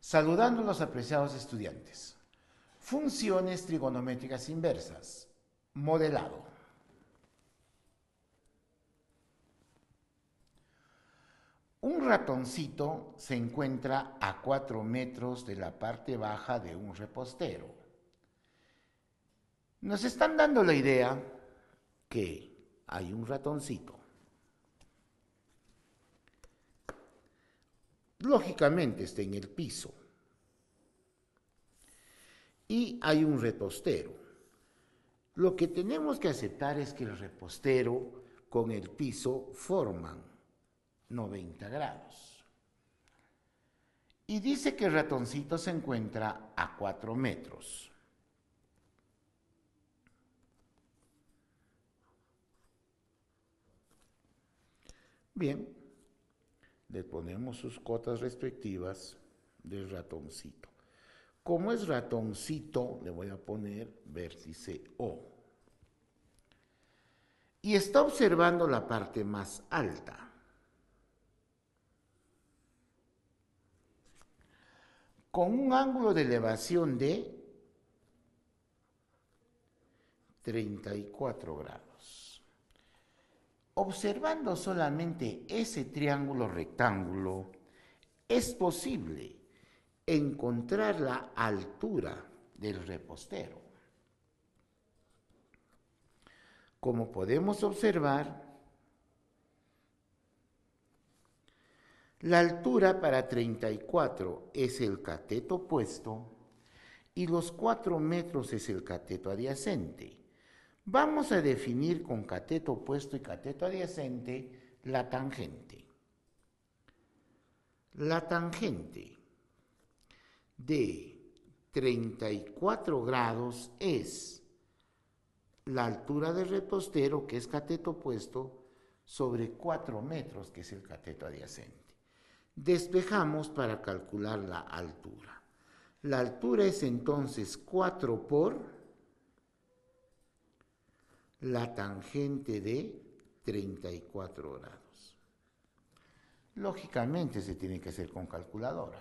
Saludando a los apreciados estudiantes. Funciones trigonométricas inversas. Modelado. Un ratoncito se encuentra a 4 metros de la parte baja de un repostero. Nos están dando la idea que hay un ratoncito lógicamente está en el piso. Y hay un repostero. Lo que tenemos que aceptar es que el repostero con el piso forman 90 grados. Y dice que el ratoncito se encuentra a 4 metros. Bien, le ponemos sus cotas respectivas del ratoncito. Como es ratoncito, le voy a poner vértice O. Y está observando la parte más alta. con un ángulo de elevación de 34 grados. Observando solamente ese triángulo rectángulo, es posible encontrar la altura del repostero. Como podemos observar, la altura para 34 es el cateto opuesto y los 4 metros es el cateto adyacente. Vamos a definir con cateto opuesto y cateto adyacente la tangente. La tangente de 34 grados es la altura del repostero, que es cateto opuesto, sobre 4 metros, que es el cateto adyacente. Despejamos para calcular la altura. La altura es entonces 4 por la tangente de 34 grados. Lógicamente se tiene que hacer con calculadora.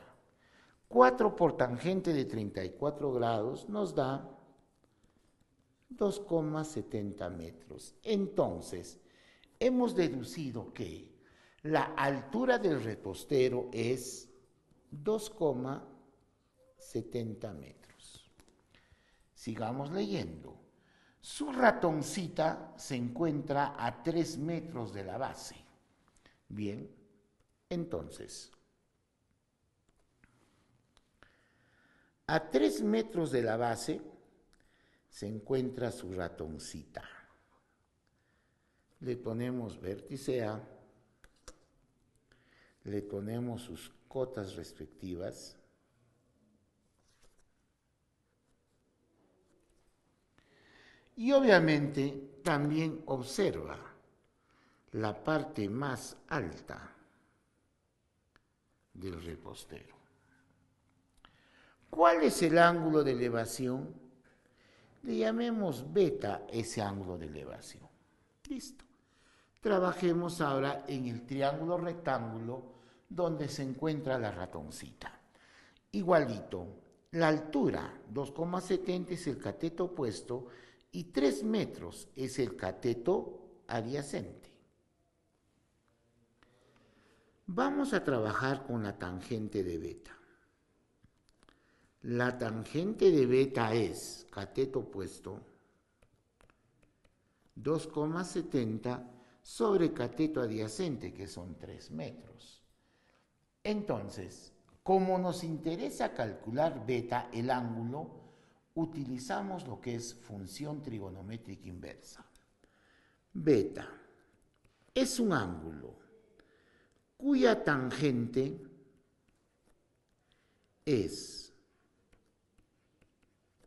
4 por tangente de 34 grados nos da 2,70 metros. Entonces, hemos deducido que la altura del repostero es 2,70 metros. Sigamos leyendo. Su ratoncita se encuentra a 3 metros de la base. Bien, entonces, a 3 metros de la base se encuentra su ratoncita. Le ponemos vértice A, le ponemos sus cotas respectivas y obviamente también observa la parte más alta del repostero. ¿Cuál es el ángulo de elevación? Le llamemos beta ese ángulo de elevación. Listo. Trabajemos ahora en el triángulo rectángulo donde se encuentra la ratoncita. Igualito, la altura 2,70 es el cateto opuesto y 3 metros es el cateto adyacente. Vamos a trabajar con la tangente de beta. La tangente de beta es cateto opuesto 2,70 sobre cateto adyacente, que son 3 metros. Entonces, como nos interesa calcular beta, el ángulo, utilizamos lo que es función trigonométrica inversa. Beta es un ángulo cuya tangente es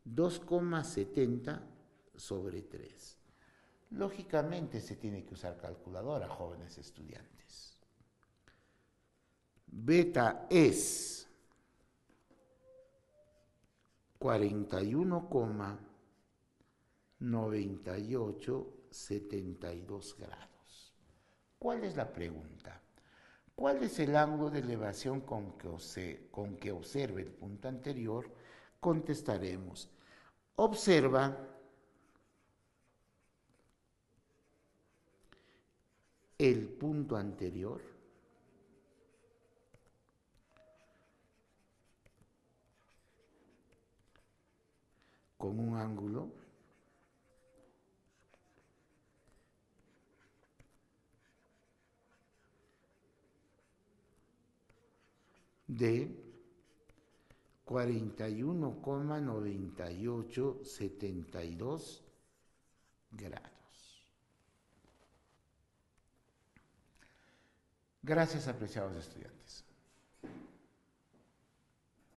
2,70 sobre 3. Lógicamente se tiene que usar calculadora, jóvenes estudiantes. Beta es 41,9872 grados. ¿Cuál es la pregunta? ¿Cuál es el ángulo de elevación con que, observe, con que el punto anterior? Contestaremos. Observa el punto anterior con un ángulo de 41,9872 grados. Gracias, apreciados estudiantes.